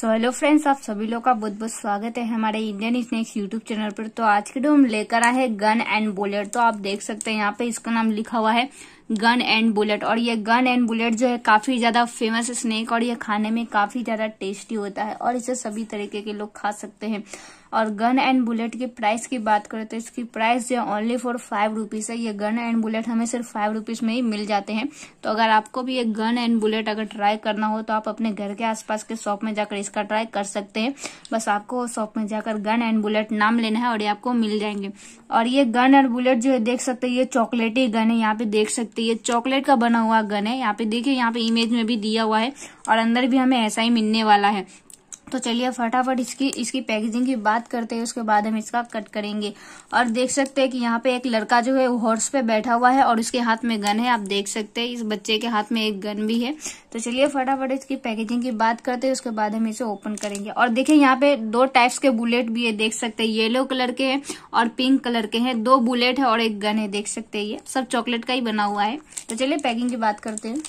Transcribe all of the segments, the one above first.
so hello friends आप सभी लोग का बहुत बहुत स्वागत है हमारे इंडियन स्नैक्स यूट्यूब चैनल पर तो आज के डो हम लेकर आए गन एंड बोलेट तो आप देख सकते हैं यहाँ पे इसका नाम लिखा हुआ है गन एंड बुलेट और ये गन एंड बुलेट जो है काफी ज्यादा फेमस स्नैक और ये खाने में काफी ज्यादा टेस्टी होता है और इसे सभी तरीके के लोग खा सकते हैं और गन एंड बुलेट की प्राइस की बात करें तो इसकी प्राइस जो है ओनली फॉर फाइव रुपीज है ये गन एंड बुलेट हमें सिर्फ फाइव रुपीज में ही मिल जाते हैं तो अगर आपको भी ये गन एंड बुलेट अगर ट्राई करना हो तो आप अपने घर के आसपास के शॉप में जाकर इसका ट्राई कर सकते हैं बस आपको शॉप में जाकर गन एंड बुलेट नाम लेना है और ये आपको मिल जाएंगे और ये गन एंड बुलेट जो है देख सकते हैं ये चॉकलेटी गन है यहाँ पे देख सकते सकते हैं ये चॉकलेट का बना हुआ गन है यहाँ पे देखिए यहाँ पे इमेज में भी दिया हुआ है और अंदर भी हमें ऐसा ही मिलने वाला है तो चलिए फटाफट इसकी इसकी पैकेजिंग की बात करते हैं उसके बाद हम इसका कट करेंगे और देख सकते हैं कि यहाँ पे एक लड़का जो है वो हॉर्स पे बैठा हुआ है और उसके हाथ में गन है आप देख सकते हैं इस बच्चे के हाथ में एक गन भी है तो चलिए फटाफट इसकी पैकेजिंग की बात करते हैं उसके बाद हम इसे ओपन करेंगे और देखिये यहाँ पे दो टाइप्स के बुलेट भी है देख सकते है येलो कलर के है और पिंक कलर के है दो बुलेट है और एक गन है देख सकते है ये सब चॉकलेट का ही बना हुआ है तो चलिए पैकिंग की बात करते हैं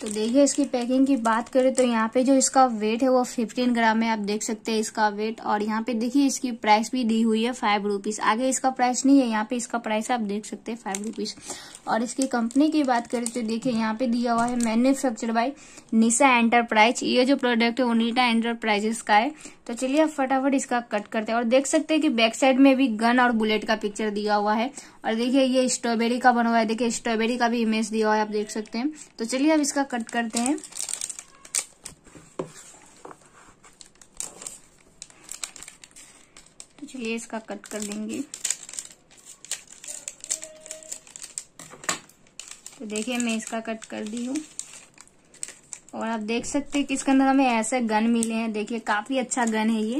तो देखिए इसकी पैकिंग की बात करें तो यहाँ पे जो इसका वेट है वो 15 ग्राम है आप देख सकते हैं इसका वेट और यहाँ पे देखिए इसकी प्राइस भी दी हुई है फाइव रुपीज़ आगे इसका प्राइस नहीं है यहाँ पे इसका प्राइस आप देख सकते हैं फाइव रुपीज़ और इसकी कंपनी की बात करें तो देखिए यहाँ पे दिया हुआ है मैन्युफेक्चर बाय निशा एंटरप्राइज ये जो प्रोडक्ट है वो नीटा एंटरप्राइजेस का है तो चलिए आप फटाफट इसका कट करते हैं और देख सकते हैं कि बैक साइड में भी गन और बुलेट का पिक्चर दिया हुआ है और देखिए ये स्ट्रॉबेरी का बना हुआ है देखिए स्ट्रॉबेरी का भी इमेज दिया हुआ है आप देख सकते हैं तो चलिए अब इसका कट करते हैं तो चलिए इसका कट कर देंगे तो देखिए मैं इसका कट कर दी हूं और आप देख सकते हैं कि इसके अंदर हमें ऐसे गन मिले हैं देखिए काफी अच्छा गन है ये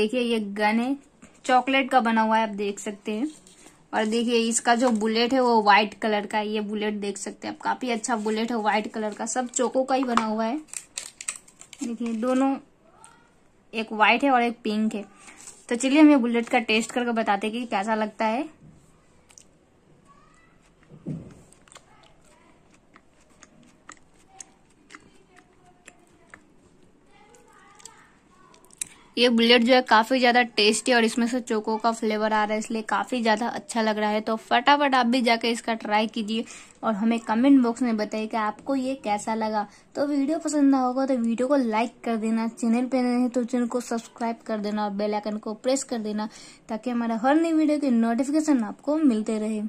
देखिए ये गन है चॉकलेट का बना हुआ है आप देख सकते हैं और देखिए इसका जो बुलेट है वो व्हाइट कलर का है ये बुलेट देख सकते हैं आप काफी अच्छा बुलेट है व्हाइट कलर का सब चोको का ही बना हुआ है देखिए दोनों एक व्हाइट है और एक पिंक है तो चलिए हम ये बुलेट का टेस्ट करके बताते हैं कि कैसा लगता है ये बुलेट जो है काफी ज्यादा टेस्टी और इसमें से चोको का फ्लेवर आ रहा है इसलिए काफी ज्यादा अच्छा लग रहा है तो फटाफट आप भी जाकर इसका ट्राई कीजिए और हमें कमेंट बॉक्स में बताइए कि आपको ये कैसा लगा तो वीडियो पसंद आया होगा तो वीडियो को लाइक कर देना चैनल पे नहीं तो चैनल को सब्सक्राइब कर देना और बेल आइकन को प्रेस कर देना ताकि हमारा हर नई वीडियो की नोटिफिकेशन आपको मिलते रहे